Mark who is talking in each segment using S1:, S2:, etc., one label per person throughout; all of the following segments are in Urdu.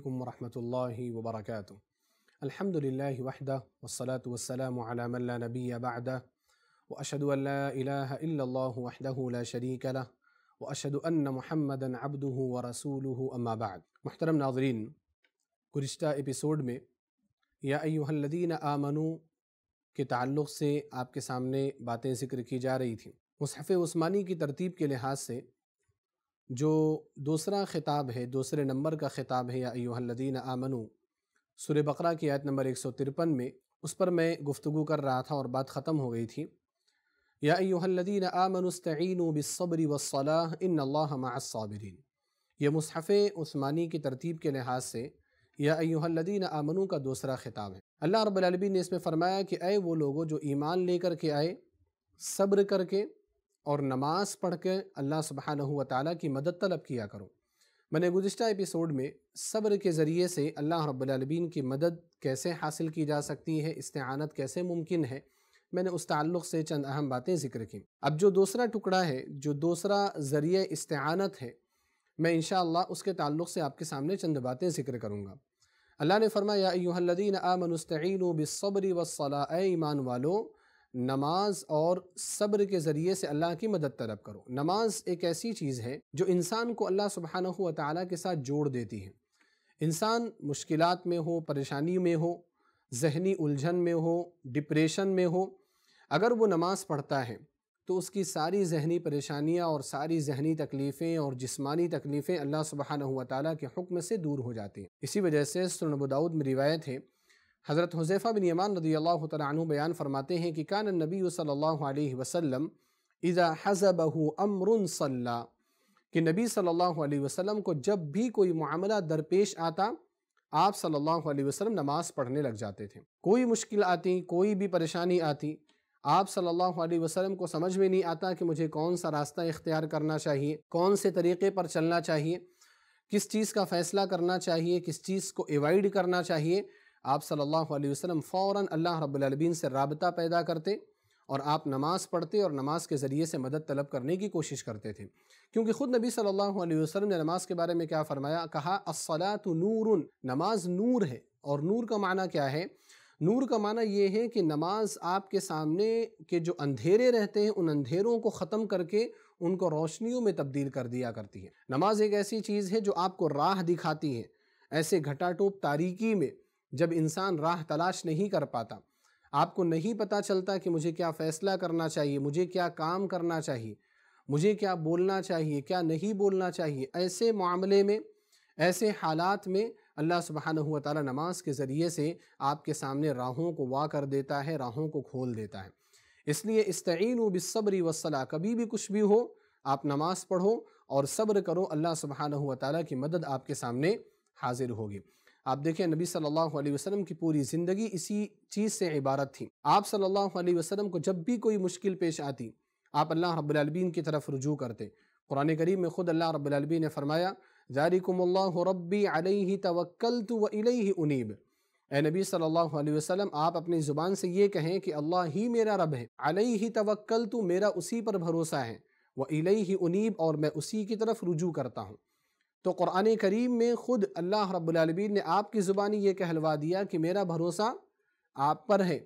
S1: علیکم ورحمۃ اللہ وبرکاتہ الحمد وحده والصلاة والسلام على من لا لا لا وأشهد وأشهد أن أن إله إلا الله شريك له عبده ورسوله أما بعد محترم ناورین گزشتہ ایپیسوڈ میں یا کے تعلق سے آپ کے سامنے باتیں ذکر کی جا رہی تھیں مصحف عثمانی کی ترتیب کے لحاظ سے جو دوسرا خطاب ہے دوسرے نمبر کا خطاب ہے یا ایوہ الذین آمنو سر بقرہ کی آیت نمبر 153 میں اس پر میں گفتگو کر رہا تھا اور بات ختم ہو گئی تھی یا ایوہ الذین آمنوا استعینوا بالصبر والصلاة ان اللہ مع الصابرین یہ مصحف عثمانی کی ترتیب کے لحاظ سے یا ایوہ الذین آمنو کا دوسرا خطاب ہے اللہ رب العالمین نے اس میں فرمایا کہ اے وہ لوگوں جو ایمان لے کر کے آئے صبر کر کے اور نماز پڑھ کے اللہ و تعالیٰ کی مدد طلب کیا کروں میں نے گزشتہ ایپیسوڈ میں صبر کے ذریعے سے اللہ رب العالمین کی مدد کیسے حاصل کی جا سکتی ہے استعانت کیسے ممکن ہے میں نے اس تعلق سے چند اہم باتیں ذکر کیں اب جو دوسرا ٹکڑا ہے جو دوسرا ذریعہ استعانت ہے میں انشاءاللہ اس کے تعلق سے آپ کے سامنے چند باتیں ذکر کروں گا اللہ نے الذین آمنوا استعینوا بالصبر والصلاة اے ایمان والوں نماز اور صبر کے ذریعے سے اللہ کی مدد طلب کرو نماز ایک ایسی چیز ہے جو انسان کو اللہ سبحانہ و تعالیٰ کے ساتھ جوڑ دیتی ہے انسان مشکلات میں ہو پریشانی میں ہو ذہنی الجھن میں ہو ڈپریشن میں ہو اگر وہ نماز پڑھتا ہے تو اس کی ساری ذہنی پریشانیاں اور ساری ذہنی تکلیفیں اور جسمانی تکلیفیں اللہ سبحانہ و تعالیٰ کے حکم سے دور ہو جاتی ہیں اسی وجہ سے سر بدود میں روایت ہے حضرت حضیفہ بن یمان اللہ تعالیٰ عنہ بیان فرماتے ہیں کہ کان نبی صلی اللہ علیہ وسلم اذا حزبہ امر صلی کہ نبی صلی اللہ علیہ وسلم کو جب بھی کوئی معاملہ درپیش آتا آپ صلی اللہ علیہ وسلم نماز پڑھنے لگ جاتے تھے کوئی مشکل آتی کوئی بھی پریشانی آتی آپ صلی اللہ علیہ وسلم کو سمجھ میں نہیں آتا کہ مجھے کون سا راستہ اختیار کرنا چاہیے کون سے طریقے پر چلنا چاہیے کس چیز کا فیصلہ کرنا چاہیے کس چیز کو ایوائیڈ کرنا چاہیے آپ صلی اللہ علیہ وسلم فوراً اللہ رب العالمین سے رابطہ پیدا کرتے اور آپ نماز پڑھتے اور نماز کے ذریعے سے مدد طلب کرنے کی کوشش کرتے تھے کیونکہ خود نبی صلی اللہ علیہ وسلم نے نماز کے بارے میں کیا فرمایا کہا الصلاة نور نماز نور ہے اور نور کا معنی کیا ہے نور کا معنی یہ ہے کہ نماز آپ کے سامنے کے جو اندھیرے رہتے ہیں ان اندھیروں کو ختم کر کے ان کو روشنیوں میں تبدیل کر دیا کرتی ہے نماز ایک ایسی چیز ہے جو آپ کو راہ دکھاتی ہے ایسے گھٹا ٹوپ تاریکی میں جب انسان راہ تلاش نہیں کر پاتا آپ کو نہیں پتہ چلتا کہ مجھے کیا فیصلہ کرنا چاہیے مجھے کیا کام کرنا چاہیے مجھے کیا بولنا چاہیے کیا نہیں بولنا چاہیے ایسے معاملے میں ایسے حالات میں اللہ سبحانہ و تعالی نماز کے ذریعے سے آپ کے سامنے راہوں کو وا کر دیتا ہے راہوں کو کھول دیتا ہے اس لیے استعین و بصبری کبھی بھی کچھ بھی ہو آپ نماز پڑھو اور صبر کرو اللہ سبحانہ تعالی کی مدد آپ کے سامنے حاضر ہوگی آپ دیکھیں نبی صلی اللہ علیہ وسلم کی پوری زندگی اسی چیز سے عبارت تھی آپ صلی اللہ علیہ وسلم کو جب بھی کوئی مشکل پیش آتی آپ اللہ رب العالمین کی طرف رجوع کرتے قرآن کریم میں خود اللہ رب العالمین نے فرمایا ضارکم اللہ ربی علیہ توکلت و علیہ انیب اے نبی صلی اللہ علیہ وسلم آپ اپنی زبان سے یہ کہیں کہ اللہ ہی میرا رب ہے علیہ توکلت میرا اسی پر بھروسہ ہے و علیہ انیب اور میں اسی کی طرف رجوع کرتا ہوں تو قرآن کریم میں خود اللہ رب العالمین نے آپ کی زبانی یہ کہلوا دیا کہ میرا بھروسہ آپ پر ہے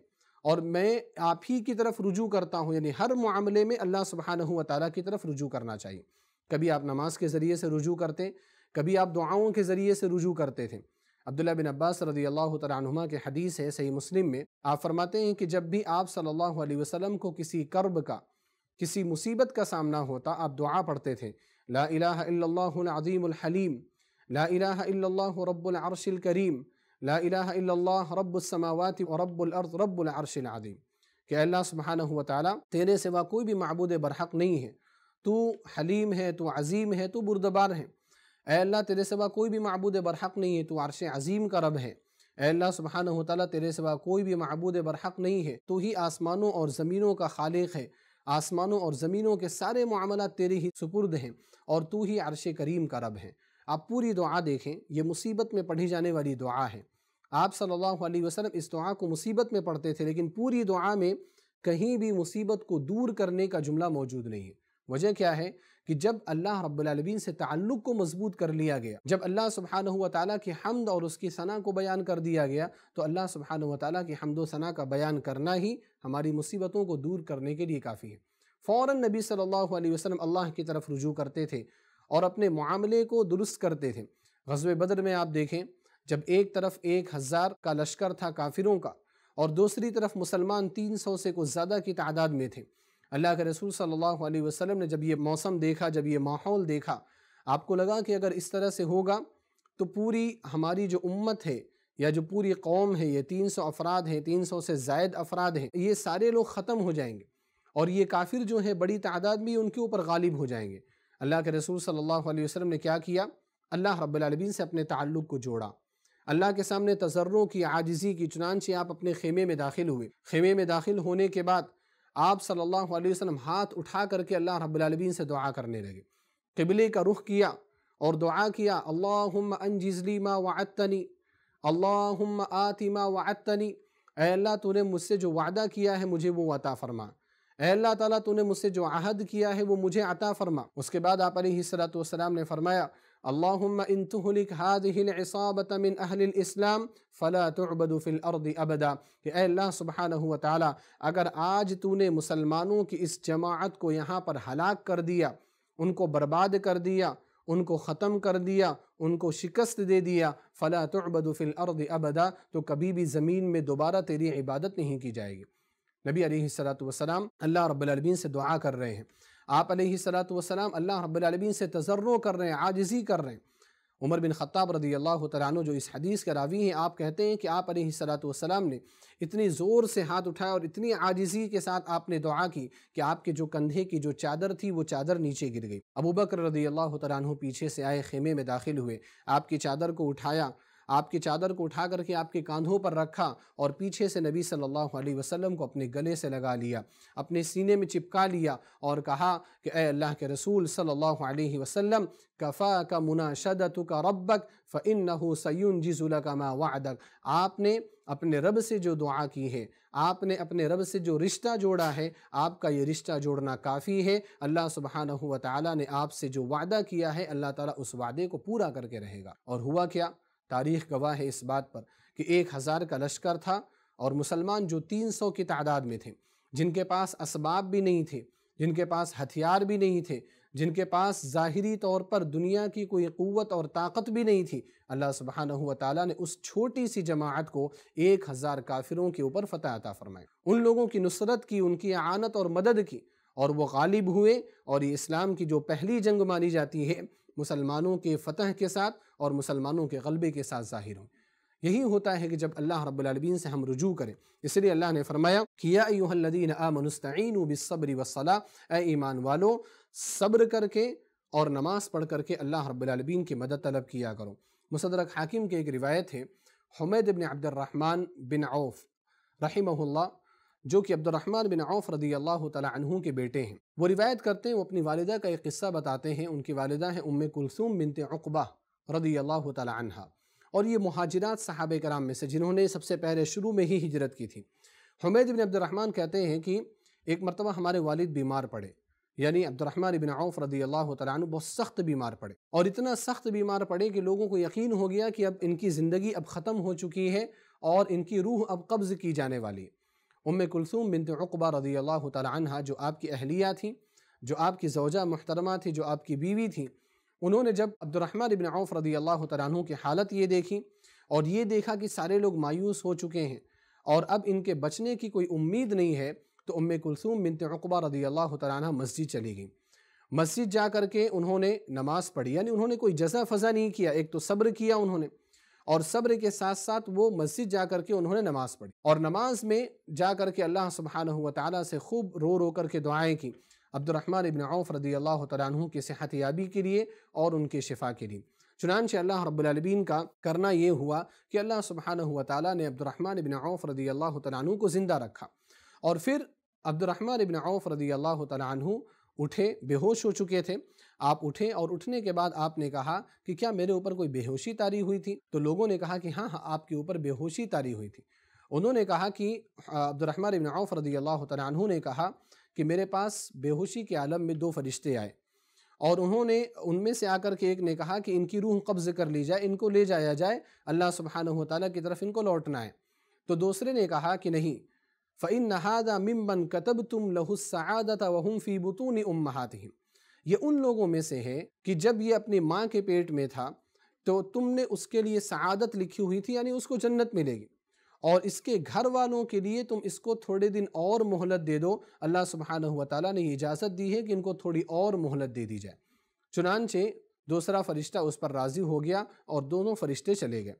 S1: اور میں آپ ہی کی طرف رجوع کرتا ہوں یعنی ہر معاملے میں اللہ سبحانہ و تعالیٰ کی طرف رجوع کرنا چاہیے کبھی آپ نماز کے ذریعے سے رجوع کرتے ہیں کبھی آپ دعاؤں کے ذریعے سے رجوع کرتے تھے عبداللہ بن عباس رضی اللہ تعالیٰ کے حدیث ہے صحیح مسلم میں آپ فرماتے ہیں کہ جب بھی آپ صلی اللہ علیہ وسلم کو کسی کرب کا کسی مصیبت کا سامنا ہوتا آپ دعا پڑھتے تھے لا الله العظیم الحلیم لا اللہ رب العرش لا إله إلا الله رب السماوات رب العرش العظيم کہ اللہ سبحانہ و تیرے سوا کوئی بھی معبود برحق نہیں ہے تو حلیم ہے تو عظیم ہے تو بردبار ہے اے اللہ تیرے سوا کوئی بھی معبود برحق نہیں ہے تو عرش عظیم کا رب ہے اے اللہ سبحانہ وتعالی تیرے سوا کوئی بھی معبود برحق نہیں ہے تو ہی آسمانوں اور زمینوں کا خالق ہے آسمانوں اور زمینوں کے سارے معاملات تیری ہی سپرد ہیں اور تو ہی عرش کریم کا رب ہے آپ پوری دعا دیکھیں یہ مصیبت میں پڑھی جانے والی دعا ہے آپ صلی اللہ علیہ وسلم اس دعا کو مصیبت میں پڑھتے تھے لیکن پوری دعا میں کہیں بھی مصیبت کو دور کرنے کا جملہ موجود نہیں ہے وجہ کیا ہے کہ جب اللہ رب العالمین سے تعلق کو مضبوط کر لیا گیا جب اللہ سبحانہ و تعالیٰ کی حمد اور اس کی صنع کو بیان کر دیا گیا تو اللہ سبحانہ تعالیٰ کی حمد و ثناء کا بیان کرنا ہی ہماری مصیبتوں کو دور کرنے کے لیے کافی ہے فوراً نبی صلی اللہ علیہ وسلم اللہ کی طرف رجوع کرتے تھے اور اپنے معاملے کو درست کرتے تھے غزو بدر میں آپ دیکھیں جب ایک طرف ایک ہزار کا لشکر تھا کافروں کا اور دوسری طرف مسلمان تین سو سے کچھ زیادہ کی تعداد میں تھے اللہ کے رسول صلی اللہ علیہ وسلم نے جب یہ موسم دیکھا جب یہ ماحول دیکھا آپ کو لگا کہ اگر اس طرح سے ہوگا تو پوری ہماری جو امت ہے یا جو پوری قوم ہے یہ تین سو افراد ہیں تین سو سے زائد افراد ہیں یہ سارے لوگ ختم ہو جائیں گے اور یہ کافر جو ہیں بڑی تعداد میں ان کے اوپر غالب ہو جائیں گے اللہ کے رسول صلی اللہ علیہ وسلم نے کیا کیا اللہ رب العالمین سے اپنے تعلق کو جوڑا اللہ کے سامنے تجروں کی عاجزی کی چنانچہ آپ اپنے خیمے میں داخل ہوئے خیمے میں داخل ہونے کے بعد آپ صلی اللہ علیہ وسلم ہاتھ اٹھا کر کے اللہ رب العالمین سے دعا کرنے لگے قبلے کا رخ کیا اور دعا کیا اللہم انجزلی ما وعدتنی اللہم آتی ما وعدتنی اے اللہ تو نے مجھ سے جو وعدہ کیا ہے مجھے وہ عطا فرما اے اللہ تعالیٰ تو نے مجھ سے جو عہد کیا ہے وہ مجھے عطا فرما اس کے بعد آپ علیہ السلام نے فرمایا ان هذه من الاسلام فلا تعبد الارض ابدا کہ اے اللہ سبحانہ تعالی اگر آج تو مسلمانوں کی اس جماعت کو یہاں پر ہلاک کر دیا ان کو برباد کر دیا ان کو ختم کر دیا ان کو شکست دے دیا فلا تعبد فی الارض ابدا تو کبھی بھی زمین میں دوبارہ تیری عبادت نہیں کی جائے گی نبی علیہ السلام اللہ رب العالمین سے دعا کر رہے ہیں آپ علیہ صلاۃۃ وسلام اللہ العالمین سے تزرو کر رہے ہیں عاجزی کر رہے ہیں عمر بن خطاب رضی اللہ عنہ جو اس حدیث کے راوی ہیں آپ کہتے ہیں کہ آپ علیہ صلاۃ والسلام نے اتنی زور سے ہاتھ اٹھایا اور اتنی عاجزی کے ساتھ آپ نے دعا کی کہ آپ کے جو کندھے کی جو چادر تھی وہ چادر نیچے گر گئی ابو بکر رضی اللہ عنہ پیچھے سے آئے خیمے میں داخل ہوئے آپ کی چادر کو اٹھایا آپ کی چادر کو اٹھا کر کے آپ کے کاندھوں پر رکھا اور پیچھے سے نبی صلی اللہ علیہ وسلم کو اپنے گلے سے لگا لیا اپنے سینے میں چپکا لیا اور کہا کہ اے اللہ کے رسول صلی اللہ علیہ وسلم کفا کا مناشدت کا ربک ف ان سیون جزولاکما واقع آپ نے اپنے رب سے جو دعا کی ہے آپ نے اپنے رب سے جو رشتہ جوڑا ہے آپ کا یہ رشتہ جوڑنا کافی ہے اللہ سبحانہ و تعالیٰ نے آپ سے جو وعدہ کیا ہے اللہ تعالیٰ اس وعدے کو پورا کر کے رہے گا اور ہوا کیا تاریخ گواہ ہے اس بات پر کہ ایک ہزار کا لشکر تھا اور مسلمان جو تین سو کی تعداد میں تھے جن کے پاس اسباب بھی نہیں تھے جن کے پاس ہتھیار بھی نہیں تھے جن کے پاس ظاہری طور پر دنیا کی کوئی قوت اور طاقت بھی نہیں تھی اللہ سبحانہ و تعالیٰ نے اس چھوٹی سی جماعت کو ایک ہزار کافروں کے اوپر فتح عطا فرمائے ان لوگوں کی نصرت کی ان کی عانت اور مدد کی اور وہ غالب ہوئے اور یہ اسلام کی جو پہلی جنگ مانی جاتی ہے مسلمانوں کے فتح کے ساتھ اور مسلمانوں کے غلبے کے ساتھ ظاہر ہوں یہی ہوتا ہے کہ جب اللہ رب العالمین سے ہم رجوع کریں اس لیے اللہ نے فرمایا الذین آمنوا استعینوا بالصبر والصلاة اے ایمان والو صبر کر کے اور نماز پڑھ کر کے اللہ رب العالمین کی مدد طلب کیا کرو مصدرک حاکم کے ایک روایت ہے حمید بن عبد الرحمن بن عوف رحمہ اللہ جو کہ عبد الرحمن بن عوف رضی اللہ تعالی عنہ کے بیٹے ہیں وہ روایت کرتے ہیں وہ اپنی والدہ کا ایک قصہ بتاتے ہیں ان کی والدہ ہیں ام کلثوم بنت عقبہ رضی اللہ تعالی عنہ اور یہ مہاجرات صحابہ کرام میں سے جنہوں نے سب سے پہلے شروع میں ہی ہجرت کی تھی حمید بن عبد الرحمن کہتے ہیں کہ ایک مرتبہ ہمارے والد بیمار پڑے یعنی عبد الرحمن بن عوف رضی اللہ تعالیٰ عنہ بہت سخت بیمار پڑے اور اتنا سخت بیمار پڑے کہ لوگوں کو یقین ہو گیا کہ اب ان کی زندگی اب ختم ہو چکی ہے اور ان کی روح اب قبض کی جانے والی ہے ام کلثوم بنت عقبہ رضی اللہ تعالی عنہ جو آپ کی اہلیہ تھیں جو آپ کی زوجہ محترمہ تھی جو آپ کی بیوی تھیں انہوں نے جب عبد الرحمن ابن عوف رضی اللہ عنہ کی حالت یہ دیکھی اور یہ دیکھا کہ سارے لوگ مایوس ہو چکے ہیں اور اب ان کے بچنے کی کوئی امید نہیں ہے تو ام کلثوم بنت عقبہ رضی اللہ تعالیٰ مسجد چلی گئی مسجد جا کر کے انہوں نے نماز پڑھی یعنی انہوں نے کوئی جزا فضا نہیں کیا ایک تو صبر کیا انہوں نے اور صبر کے ساتھ ساتھ وہ مسجد جا کر کے انہوں نے نماز پڑھی اور نماز میں جا کر کے اللہ سبحانہ تعالیٰ سے خوب رو رو کر کے دعائیں کی عبد الرحمن ابن عوف رضی اللہ تعالیٰ عنہ کی صحت یابی کے لیے اور ان کے شفا کے لیے چنانچہ اللہ رب العالمین کا کرنا یہ ہوا کہ اللہ سبحانہ تعالیٰ نے عبد الرحمن ابن عوف رضی اللہ تعالیٰ عنہ کو زندہ رکھا اور پھر عبد الرحمن ابن عوف رضی اللہ تعالیٰ عنہ اٹھے بے ہوش ہو چکے تھے آپ اٹھیں اور اٹھنے کے بعد آپ نے کہا کہ کیا میرے اوپر کوئی ہوشی تاری ہوئی تھی تو لوگوں نے کہا کہ ہاں ہاں آپ کے اوپر ہوشی تاری ہوئی تھی انہوں نے کہا کہ عبد عوف رضی اللہ تعالیٰ عنہ نے کہا کہ میرے پاس ہوشی کے عالم میں دو فرشتے آئے اور انہوں نے ان میں سے آ کر کے ایک نے کہا کہ ان کی روح قبض کر لی جائے ان کو لے جایا جائے اللہ و تعالیٰ کی طرف ان کو لوٹنا ہے تو دوسرے نے کہا کہ نہیں فَإِنَّ هَذَا كَتَبْتُمْ لَهُ السَّعَادَةَ وَهُمْ فِي بُطُونِ أُمَّهَاتِهِمْ یہ ان لوگوں میں سے ہے کہ جب یہ اپنی ماں کے پیٹ میں تھا تو تم نے اس کے لیے سعادت لکھی ہوئی تھی یعنی اس کو جنت ملے گی اور اس کے گھر والوں کے لیے تم اس کو تھوڑے دن اور مہلت دے دو اللہ سبحانہ و تعالیٰ نے اجازت دی ہے کہ ان کو تھوڑی اور مہلت دے دی جائے چنانچہ دوسرا فرشتہ اس پر راضی ہو گیا اور دونوں فرشتے چلے گئے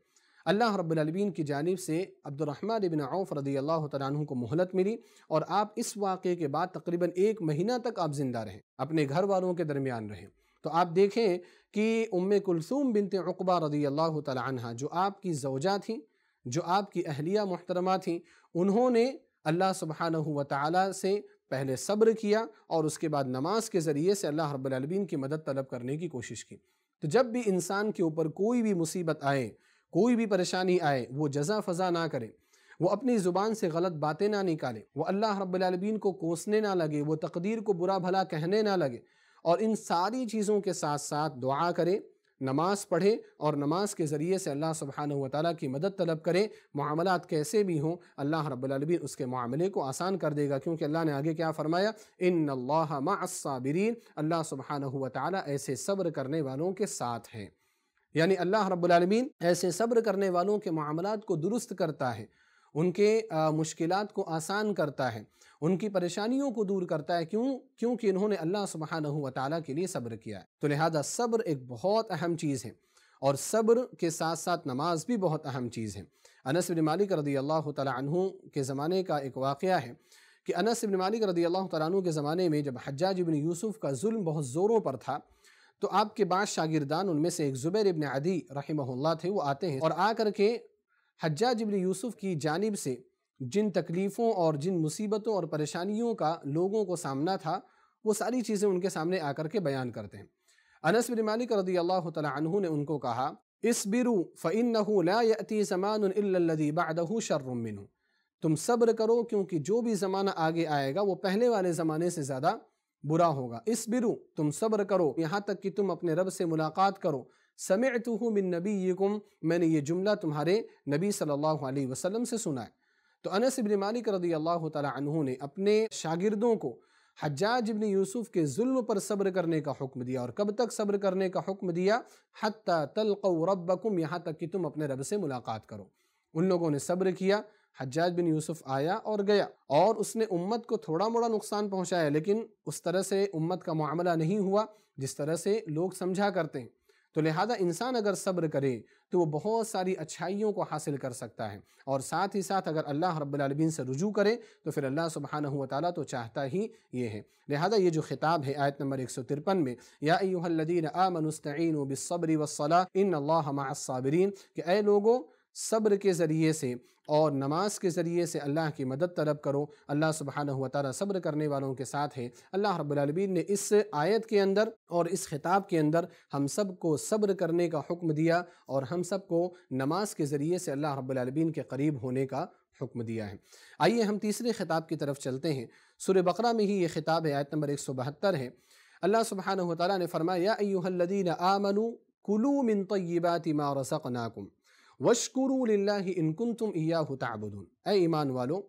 S1: اللہ رب العالمین کی جانب سے عبد الرحمن بن عوف رضی اللہ تعالیٰ عنہ کو مہلت ملی اور آپ اس واقعے کے بعد تقریباً ایک مہینہ تک آپ زندہ رہیں اپنے گھر والوں کے درمیان رہیں تو آپ دیکھیں کہ ام کلثوم بنت عقبہ رضی اللہ تعالیٰ عنہ جو آپ کی زوجہ تھیں جو آپ کی اہلیہ محترمہ تھیں انہوں نے اللہ سبحانہ و تعالیٰ سے پہلے صبر کیا اور اس کے بعد نماز کے ذریعے سے اللہ رب العالمین کی مدد طلب کرنے کی کوشش کی تو جب بھی انسان کے اوپر کوئی بھی مصیبت آئے کوئی بھی پریشانی آئے وہ جزا فضا نہ کرے وہ اپنی زبان سے غلط باتیں نہ نکالے وہ اللہ رب العالمین کو کوسنے نہ لگے وہ تقدیر کو برا بھلا کہنے نہ لگے اور ان ساری چیزوں کے ساتھ ساتھ دعا کرے نماز پڑھے اور نماز کے ذریعے سے اللہ سبحانہ و تعالیٰ کی مدد طلب کرے معاملات کیسے بھی ہوں اللہ رب العالمین اس کے معاملے کو آسان کر دے گا کیونکہ اللہ نے آگے کیا فرمایا ان مع الصابرین اللہ سبحانہ و تعالیٰ ایسے صبر کرنے والوں کے ساتھ ہیں یعنی اللہ رب العالمین ایسے صبر کرنے والوں کے معاملات کو درست کرتا ہے ان کے مشکلات کو آسان کرتا ہے ان کی پریشانیوں کو دور کرتا ہے کیوں کیونکہ انہوں نے اللہ سبحانہ و تعالیٰ کے لیے صبر کیا ہے تو لہذا صبر ایک بہت اہم چیز ہے اور صبر کے ساتھ ساتھ نماز بھی بہت اہم چیز ہے انس بن مالک رضی اللہ تعالیٰ عنہ کے زمانے کا ایک واقعہ ہے کہ انس بن مالک رضی اللہ تعالیٰ عنہ کے زمانے میں جب حجاج بن یوسف کا ظلم بہت زوروں پر تھا تو آپ کے بعد شاگردان ان میں سے ایک زبیر ابن عدی رحمہ اللہ تھے وہ آتے ہیں اور آ کر کے حجاج ابن یوسف کی جانب سے جن تکلیفوں اور جن مصیبتوں اور پریشانیوں کا لوگوں کو سامنا تھا وہ ساری چیزیں ان کے سامنے آ کر کے بیان کرتے ہیں انس بن مالک رضی اللہ تعالی عنہ نے ان کو کہا اسبرو إلا الذي بعده شر منه تم صبر کرو کیونکہ جو بھی زمانہ آگے آئے گا وہ پہلے والے زمانے سے زیادہ برا ہوگا اس برو تم صبر کرو یہاں تک کہ تم اپنے رب سے ملاقات کرو سمعتہو من نبیکم میں نے یہ جملہ تمہارے نبی صلی اللہ علیہ وسلم سے سنا ہے تو انس بن مالک رضی اللہ تعالی عنہ نے اپنے شاگردوں کو حجاج بن یوسف کے ظلم پر صبر کرنے کا حکم دیا اور کب تک صبر کرنے کا حکم دیا حتی تلقو ربکم یہاں تک کہ تم اپنے رب سے ملاقات کرو ان لوگوں نے صبر کیا حجاج بن یوسف آیا اور گیا اور اس نے امت کو تھوڑا موڑا نقصان پہنچایا لیکن اس طرح سے امت کا معاملہ نہیں ہوا جس طرح سے لوگ سمجھا کرتے ہیں تو لہذا انسان اگر صبر کرے تو وہ بہت ساری اچھائیوں کو حاصل کر سکتا ہے اور ساتھ ہی ساتھ اگر اللہ رب العالمین سے رجوع کرے تو پھر اللہ سبحانہ و تعالیٰ تو چاہتا ہی یہ ہے لہذا یہ جو خطاب ہے آیت نمبر 153 میں یا ایوہ الذین آمنوا استعینوا بالصبر والصلاة ان اللہ مع الصابرین کہ اے لوگوں صبر کے ذریعے سے اور نماز کے ذریعے سے اللہ کی مدد طلب کرو اللہ سبحانہ و صبر کرنے والوں کے ساتھ ہے اللہ رب العالمین نے اس آیت کے اندر اور اس خطاب کے اندر ہم سب کو صبر کرنے کا حکم دیا اور ہم سب کو نماز کے ذریعے سے اللہ رب العالمین کے قریب ہونے کا حکم دیا ہے آئیے ہم تیسری خطاب کی طرف چلتے ہیں سور بقرہ میں ہی یہ خطاب ہے آیت نمبر 172 ہے اللہ سبحانہ وتعالی نے فرمایا یا ایوہ الذین آمنوا کلو من طیبات ما رزقناکم لِلَّهِ ہی انکن تم تَعْبُدُونَ اے ایمان والو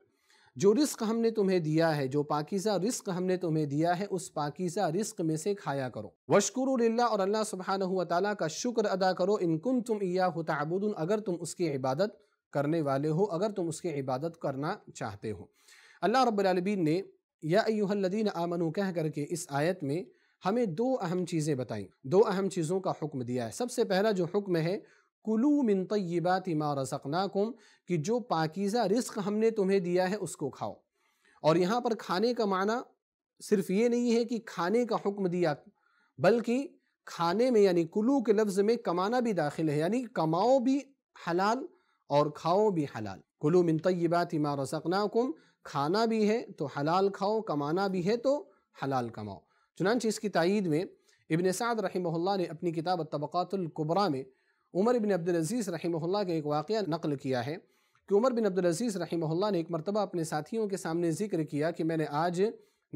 S1: جو رزق ہم نے تمہیں دیا ہے جو پاکیزہ رزق ہم نے تمہیں دیا ہے اس پاکیزہ رزق میں سے کھایا کرو وشکر لِلَّهِ اور اللہ سبحانہ و تعالیٰ کا شکر ادا کرو اِن تم اِيَّاهُ تَعْبُدُونَ اگر تم اس کی عبادت کرنے والے ہو اگر تم اس کی عبادت کرنا چاہتے ہو اللہ رب العالمین نے یا ایوہ الذین آمنوا کہہ کر کے اس آیت میں ہمیں دو اہم چیزیں بتائیں دو اہم چیزوں کا حکم دیا ہے سب سے پہلا جو حکم ہے کلو من طیبات ما رزقناکم کہ جو پاکیزہ رزق ہم نے تمہیں دیا ہے اس کو کھاؤ اور یہاں پر کھانے کا معنی صرف یہ نہیں ہے کہ کھانے کا حکم دیا بلکہ کھانے میں یعنی کلو کے لفظ میں کمانا بھی داخل ہے یعنی کماؤ بھی حلال اور کھاؤ بھی حلال کلو من طیبات ما رزقناکم کھانا بھی ہے تو حلال کھاؤ کمانا بھی ہے تو حلال کماؤ چنانچہ اس کی تائید میں ابن سعد رحمہ اللہ نے اپنی کتاب الطبقات القبرہ میں عمر بن عبدالعزیز رحمہ اللہ کا ایک واقعہ نقل کیا ہے کہ عمر بن عبدالعزیز رحمہ اللہ نے ایک مرتبہ اپنے ساتھیوں کے سامنے ذکر کیا کہ میں نے آج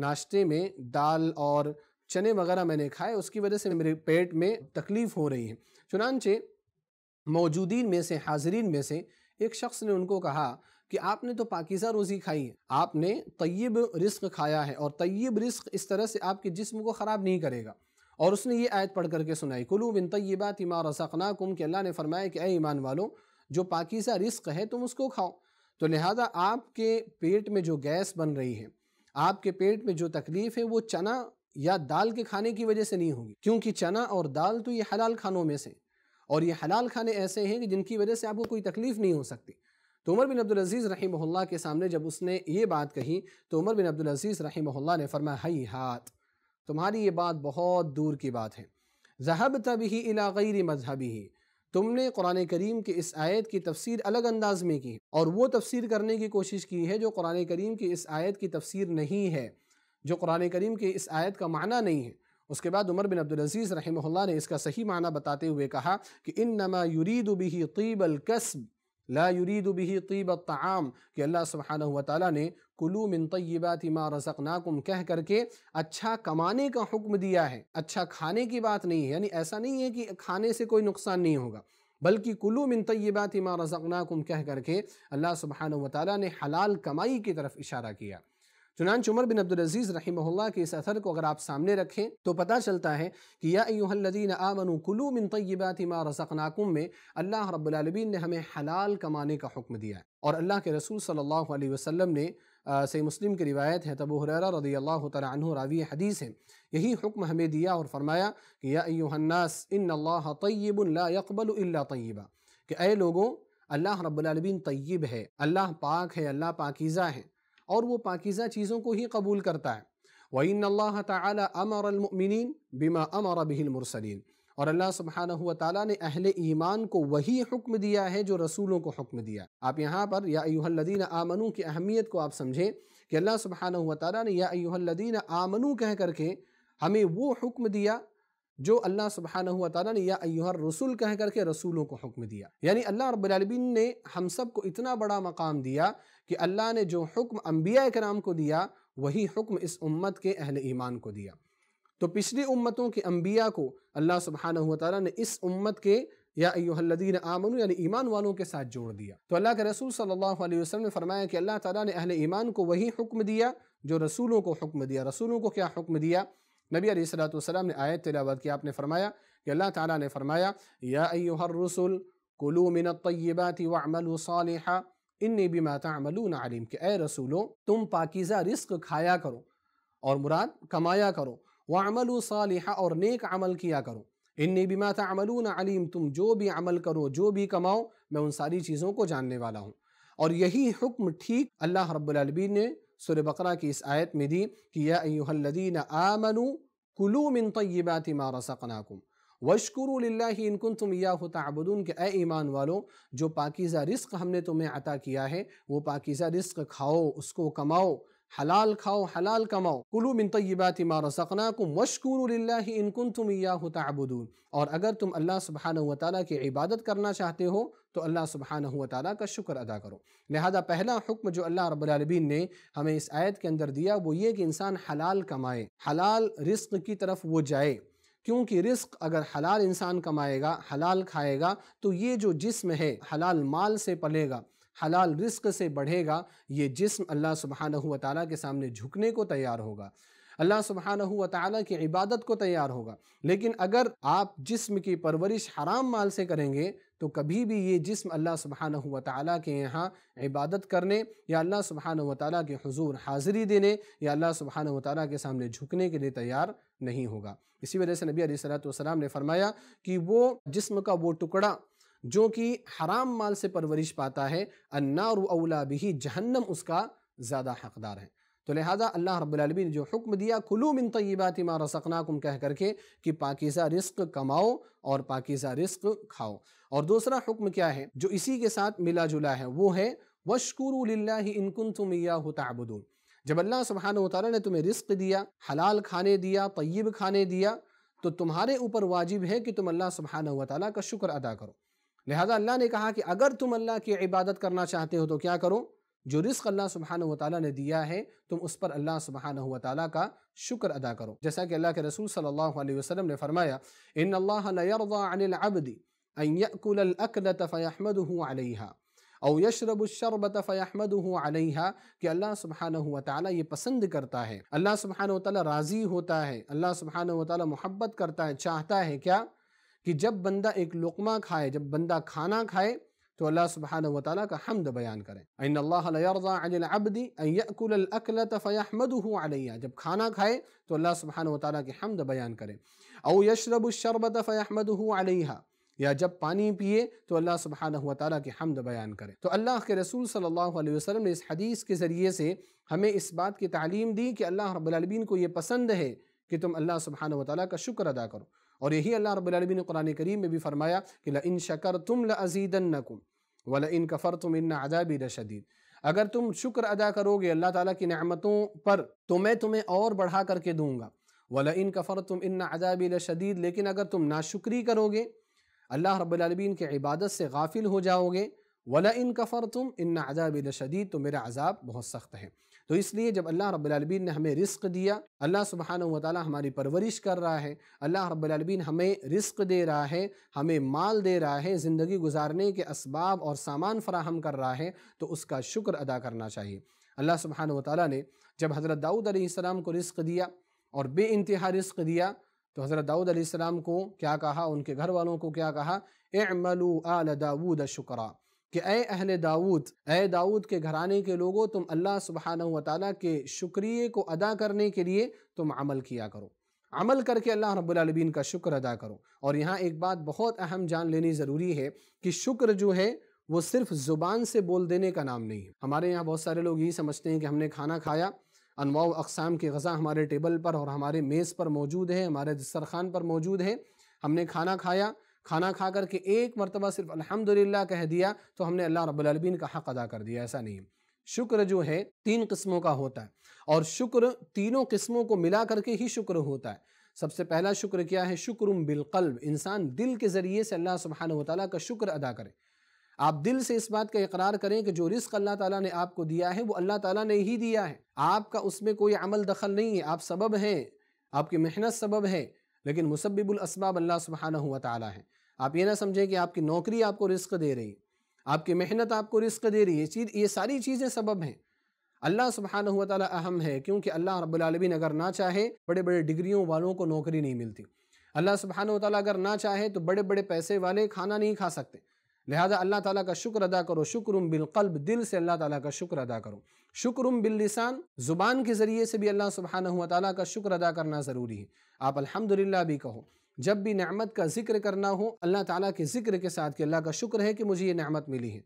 S1: ناشتے میں دال اور چنے وغیرہ میں نے کھائے اس کی وجہ سے میرے پیٹ میں تکلیف ہو رہی ہے چنانچہ موجودین میں سے حاضرین میں سے ایک شخص نے ان کو کہا کہ آپ نے تو پاکیزہ روزی کھائی ہے آپ نے طیب رزق کھایا ہے اور طیب رزق اس طرح سے آپ کے جسم کو خراب نہیں کرے گا اور اس نے یہ آیت پڑھ کر کے سنائی کلو بن طیبات ما رزقناکم رسقنا کم کہ اللہ نے فرمایا کہ اے ایمان والوں جو پاکیزہ رزق ہے تم اس کو کھاؤ تو لہذا آپ کے پیٹ میں جو گیس بن رہی ہے آپ کے پیٹ میں جو تکلیف ہے وہ چنا یا دال کے کھانے کی وجہ سے نہیں ہوگی کیونکہ چنا اور دال تو یہ حلال کھانوں میں سے اور یہ حلال کھانے ایسے ہیں جن کی وجہ سے آپ کو کوئی تکلیف نہیں ہو سکتی تو عمر بن عبدالعزیز رحمہ اللہ کے سامنے جب اس نے یہ بات کہی تو عمر بن عبدالعزیز رحمہ اللہ نے فرمایا ہاتھ تمہاری یہ بات بہت دور کی بات ہے ذہب تب ہی علاغیر مذہبی ہی تم نے قرآن کریم کے اس آیت کی تفسیر الگ انداز میں کی اور وہ تفسیر کرنے کی کوشش کی ہے جو قرآن کریم کی اس آیت کی تفسیر نہیں ہے جو قرآن کریم کی اس آیت کا معنی نہیں ہے اس کے بعد عمر بن عبدالعزیز رحمہ اللہ نے اس کا صحیح معنی بتاتے ہوئے کہا کہ انما یرید و بھی ہی لا یرید به طیب الطعام کہ اللہ سبحانہ وتعالی نے کلو من طیبات ما رزقناکم کہہ کر کے اچھا کمانے کا حکم دیا ہے اچھا کھانے کی بات نہیں ہے یعنی ایسا نہیں ہے کہ کھانے سے کوئی نقصان نہیں ہوگا بلکہ کلو من طیبات ما رزقناکم کہہ کر کے اللہ سبحانہ وتعالی نے حلال کمائی کی طرف اشارہ کیا چنانچہ عمر بن عبدالعزیز رحمہ اللہ کے اس اثر کو اگر آپ سامنے رکھیں تو پتہ چلتا ہے کہ یا ایوہ الذین آمنوا کلو من طیبات ما رزقناکم میں اللہ رب العالمین نے ہمیں حلال کمانے کا حکم دیا ہے اور اللہ کے رسول صلی اللہ علیہ وسلم نے سی مسلم کی روایت ہے تبو حریرہ رضی اللہ عنہ راوی حدیث ہیں یہی حکم ہمیں دیا اور فرمایا کہ ایوہ الناس ان اللہ طیب لا یقبل الا طیبا کہ اے لوگوں اللہ رب العالمین طیب ہے اللہ پاک ہے اللہ پاکیزہ ہے اور وہ پاکیزہ چیزوں کو ہی قبول کرتا ہے وَإِنَّ اللَّهَ تَعَالَى أَمَرَ الْمُؤْمِنِينَ بِمَا أَمَرَ بِهِ الْمُرْسَلِينَ اور اللہ سبحانہ تعالیٰ نے اہل ایمان کو وہی حکم دیا ہے جو رسولوں کو حکم دیا آپ یہاں پر یا ایوہ الذین آمنو کی اہمیت کو آپ سمجھیں کہ اللہ سبحانہ تعالیٰ نے یا ایوہ الذین آمنو کہہ کر کے ہمیں وہ حکم دیا جو اللہ ہوا تعالیٰ نے یا ایوہر رسول کہہ کر کے رسولوں کو حکم دیا یعنی اللہ رب العالمین نے ہم سب کو اتنا بڑا مقام دیا کہ اللہ نے جو حکم انبیاء اکرام کو دیا وہی حکم اس امت کے اہل ایمان کو دیا تو پچھلی امتوں کے انبیاء کو اللہ ہوا تعالیٰ نے اس امت کے یا ایوہ الذین آمنو یعنی ایمان والوں کے ساتھ جوڑ دیا تو اللہ کے رسول صلی اللہ علیہ وسلم نے فرمایا کہ اللہ تعالیٰ نے اہل ایمان کو وہی حکم دیا جو رسولوں کو حکم دیا رسولوں کو کیا حکم دیا نبی علیہ الصلاۃ والسلام نے آیت تلاوت کی آپ نے فرمایا کہ اللہ تعالیٰ نے فرمایا یا ایوہ الرسل من الطیبات صالحا انی بما تعملون علیم کہ اے رسولوں تم پاکیزہ رزق کھایا کرو اور مراد کمایا کرو وہ صالحا اور نیک عمل کیا کرو انی بما تعملون علیم تم جو بھی عمل کرو جو بھی کماؤ میں ان ساری چیزوں کو جاننے والا ہوں اور یہی حکم ٹھیک اللہ رب العالمین نے سور بقرہ کی اس آیت میں دی کہ یا ایوہ الذین آمنوا کلو من طیبات ما رزقناکم ناکم وشکراللہ ان کن تم یا کہ اے ایمان والو جو پاکیزہ رزق ہم نے تمہیں عطا کیا ہے وہ پاکیزہ رزق کھاؤ اس کو کماؤ حلال کھاؤ حلال کماؤ کلو کنتم ایاہ تعبدون اور اگر تم اللہ سبحانہ وتعالی کی عبادت کرنا چاہتے ہو تو اللہ سبحانہ وتعالی کا شکر ادا کرو لہذا پہلا حکم جو اللہ رب العالمین نے ہمیں اس آیت کے اندر دیا وہ یہ کہ انسان حلال کمائے حلال رزق کی طرف وہ جائے کیونکہ رزق اگر حلال انسان کمائے گا حلال کھائے گا تو یہ جو جسم ہے حلال مال سے پلے گا حلال رزق سے بڑھے گا یہ جسم اللہ سبحانہ و تعالیٰ کے سامنے جھکنے کو تیار ہوگا اللہ سبحانہ و تعالیٰ کی عبادت کو تیار ہوگا لیکن اگر آپ جسم کی پرورش حرام مال سے کریں گے تو کبھی بھی یہ جسم اللہ سبحانہ و تعالیٰ کے یہاں عبادت کرنے یا اللہ سبحانہ و تعالیٰ کے حضور حاضری دینے یا اللہ سبحانہ و تعالیٰ کے سامنے جھکنے کے لیے تیار نہیں ہوگا اسی وجہ سے نبی علیہ السلام نے فرمایا کہ وہ جسم کا وہ ٹکڑا جو کہ حرام مال سے پرورش پاتا ہے النار اولا بھی جہنم اس کا زیادہ حقدار ہے تو لہذا اللہ رب العالمین نے جو حکم دیا کھلو من طیبات ما رسقناکم کہہ کر کے کہ پاکیزہ رزق کماؤ اور پاکیزہ رزق کھاؤ اور دوسرا حکم کیا ہے جو اسی کے ساتھ ملا جلا ہے وہ ہے وَشْكُرُوا لِلَّهِ ہی كُنْتُمْ تم تَعْبُدُونَ جب اللہ سبحانہ وتعالی نے تمہیں رزق دیا حلال کھانے دیا طیب کھانے دیا تو تمہارے اوپر واجب ہے کہ تم اللہ سبحانہ وتعالی کا شکر ادا کرو لہذا اللہ نے کہا کہ اگر تم اللہ کی عبادت کرنا چاہتے ہو تو کیا کرو جو رزق اللہ سبحانہ تعالیٰ نے دیا ہے تم اس پر اللہ سبحانہ و تعالیٰ کا شکر ادا کرو جیسا کہ اللہ کے رسول صلی اللہ علیہ وسلم نے فرمایا ان ان اللہ عن العبد او یشرب الشربت فیحمده علیہا کہ اللہ سبحانہ وتعالی یہ پسند کرتا ہے اللہ سبحانہ وتعالی راضی ہوتا ہے اللہ سبحانہ و محبت کرتا ہے چاہتا ہے کیا کہ جب بندہ ایک لقمہ کھائے جب بندہ کھانا کھائے تو اللہ سبحانہ وتعالی کا حمد بیان کریں ان ان اللہ العبد فیحمده علیہ جب کھانا کھائے تو اللہ سبحانہ وتعالی کی حمد بیان کرے او یشرب الشربت فیحمده فد علیہ یا جب پانی پیئے تو اللہ سبحانہ وتعالی کی حمد بیان کرے تو اللہ کے رسول صلی اللہ علیہ وسلم نے اس حدیث کے ذریعے سے ہمیں اس بات کی تعلیم دی کہ اللہ رب العالمین کو یہ پسند ہے کہ تم اللہ سبحانہ وتعالی کا شکر ادا کرو اور یہی اللہ رب العالمین نے قرآن کریم میں بھی فرمایا کہ لَإِن شَكَرْتُمْ لَأَزِيدَنَّكُمْ وَلَإِن كَفَرْتُمْ إِنَّ عَذَابِ کفر اگر تم شکر ادا کرو گے اللہ تعالیٰ کی نعمتوں پر تو میں تمہیں اور بڑھا کر کے دوں گا وَلَإِن كَفَرْتُمْ إِنَّ عَذَابِ اننا لیکن اگر تم ناشکری کرو گے اللہ رب العالمین کی عبادت سے غافل ہو جاؤ گے وَلَإِن كَفَرْتُمْ إِنَّ عَذَابِ اننا تو میرا عذاب بہت سخت ہے تو اس لیے جب اللہ رب العالمین نے ہمیں رزق دیا اللہ سبحانہ وتعالی ہماری پرورش کر رہا ہے اللہ رب العالمین ہمیں رزق دے رہا ہے ہمیں مال دے رہا ہے زندگی گزارنے کے اسباب اور سامان فراہم کر رہا ہے تو اس کا شکر ادا کرنا چاہیے اللہ سبحانہ وتعالی نے جب حضرت داؤد علیہ السلام کو رزق دیا اور بے انتہا رزق دیا تو حضرت داؤد علیہ السلام کو کیا کہا ان کے گھر والوں کو کیا کہا اعملوا آل داود شکرہ کہ اے اہل داود اے داود کے گھرانے کے لوگوں تم اللہ سبحانہ و تعالیٰ کے شکریے کو ادا کرنے کے لیے تم عمل کیا کرو عمل کر کے اللہ رب العالمین کا شکر ادا کرو اور یہاں ایک بات بہت اہم جان لینی ضروری ہے کہ شکر جو ہے وہ صرف زبان سے بول دینے کا نام نہیں ہے ہمارے یہاں بہت سارے لوگ یہی سمجھتے ہیں کہ ہم نے کھانا کھایا انواع و اقسام کی غذا ہمارے ٹیبل پر اور ہمارے میز پر موجود ہے ہمارے دسترخوان پر موجود ہے ہم نے کھانا کھایا کھانا کھا کر کے ایک مرتبہ صرف الحمدللہ کہہ دیا تو ہم نے اللہ رب العالمین کا حق ادا کر دیا ایسا نہیں شکر جو ہے تین قسموں کا ہوتا ہے اور شکر تینوں قسموں کو ملا کر کے ہی شکر ہوتا ہے سب سے پہلا شکر کیا ہے شکر بالقلب انسان دل کے ذریعے سے اللہ سبحانہ وتعالی کا شکر ادا کرے آپ دل سے اس بات کا اقرار کریں کہ جو رزق اللہ تعالیٰ نے آپ کو دیا ہے وہ اللہ تعالیٰ نے ہی دیا ہے آپ کا اس میں کوئی عمل دخل نہیں ہے آپ سبب ہیں آپ کی محنت سبب ہے لیکن مسبب الاسباب اللہ سبحانہ و تعالیٰ ہے آپ یہ نہ سمجھیں کہ آپ کی نوکری آپ کو رزق دے رہی ہے آپ کی محنت آپ کو رزق دے رہی ہے چیز یہ ساری چیزیں سبب ہیں اللہ سبحانہ و اہم ہے کیونکہ اللہ رب العالمین اگر نہ چاہے بڑے بڑے ڈگریوں والوں کو نوکری نہیں ملتی اللہ سبحانہ و تعالیٰ اگر نہ چاہے تو بڑے بڑے پیسے والے کھانا نہیں کھا سکتے لہذا اللہ تعالیٰ کا شکر ادا کرو شکرم بالقلب دل سے اللہ تعالیٰ کا شکر ادا کرو شکرم باللسان زبان کے ذریعے سے بھی اللہ سبحانہ تعالیٰ کا شکر ادا کرنا ضروری ہے آپ الحمدللہ بھی کہو جب بھی نعمت کا ذکر کرنا ہو اللہ تعالیٰ کے ذکر کے ساتھ کہ اللہ کا شکر ہے کہ مجھے یہ نعمت ملی ہے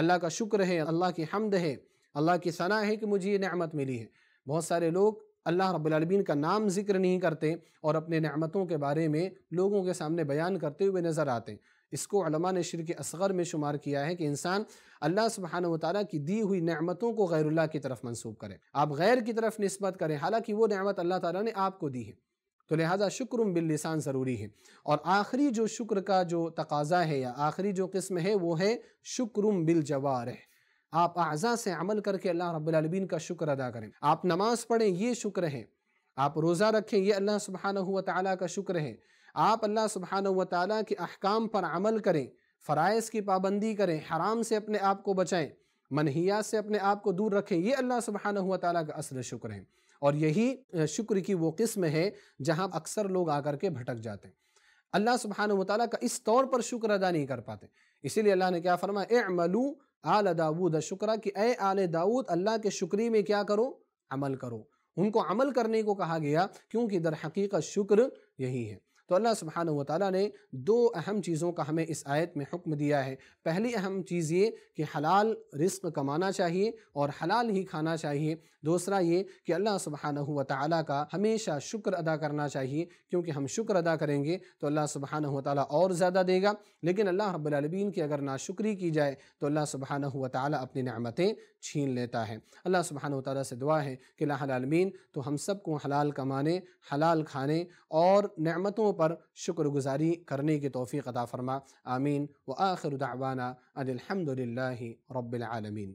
S1: اللہ کا شکر ہے اللہ کی حمد ہے اللہ کی ثنا ہے کہ مجھے یہ نعمت ملی ہے بہت سارے لوگ اللہ رب العالمین کا نام ذکر نہیں کرتے اور اپنے نعمتوں کے بارے میں لوگوں کے سامنے بیان کرتے ہوئے نظر آتے ہیں اس کو علماء نے شرک اصغر میں شمار کیا ہے کہ انسان اللہ سبحانہ و تعالیٰ کی دی ہوئی نعمتوں کو غیر اللہ کی طرف منصوب کرے آپ غیر کی طرف نسبت کریں حالانکہ وہ نعمت اللہ تعالیٰ نے آپ کو دی ہے تو لہٰذا شکرم باللسان ضروری ہے اور آخری جو شکر کا جو تقاضا ہے یا آخری جو قسم ہے وہ ہے شکرم بالجوارح آپ اعضا سے عمل کر کے اللہ رب العالمین کا شکر ادا کریں آپ نماز پڑھیں یہ شکر ہے آپ روزہ رکھیں یہ اللہ سبحانہ و تعالیٰ کا شکر ہے آپ اللہ سبحانہ و تعالیٰ کے احکام پر عمل کریں فرائض کی پابندی کریں حرام سے اپنے آپ کو بچائیں منحیات سے اپنے آپ کو دور رکھیں یہ اللہ سبحانہ و تعالیٰ کا اصل شکر ہے اور یہی شکر کی وہ قسم ہے جہاں اکثر لوگ آ کر کے بھٹک جاتے ہیں اللہ سبحانہ وتعالی کا اس طور پر شکر ادا نہیں کر پاتے اسی لیے اللہ نے کیا فرمایا اعملو آل داود شکرہ کہ اے آل داود اللہ کے شکری میں کیا کرو عمل کرو ان کو عمل کرنے کو کہا گیا کیونکہ در حقیقت شکر یہی ہے تو اللہ سبحانہ وتعالی نے دو اہم چیزوں کا ہمیں اس آیت میں حکم دیا ہے پہلی اہم چیز یہ کہ حلال رزق کمانا چاہیے اور حلال ہی کھانا چاہیے دوسرا یہ کہ اللہ سبحانہ و تعالیٰ کا ہمیشہ شکر ادا کرنا چاہیے کیونکہ ہم شکر ادا کریں گے تو اللہ سبحانہ تعالیٰ اور زیادہ دے گا لیکن اللہ رب العالمین کی اگر ناشکری کی جائے تو اللہ سبحانہ و تعالیٰ اپنی نعمتیں چھین لیتا ہے اللہ سبحانہ تعالیٰ سے دعا ہے کہ اللہ العالمین تو ہم سب کو حلال کمانے حلال کھانے اور نعمتوں پر شکر گزاری کرنے کی توفیق عطا فرما آمین و آخر دعوانا الحمد للہ رب العالمین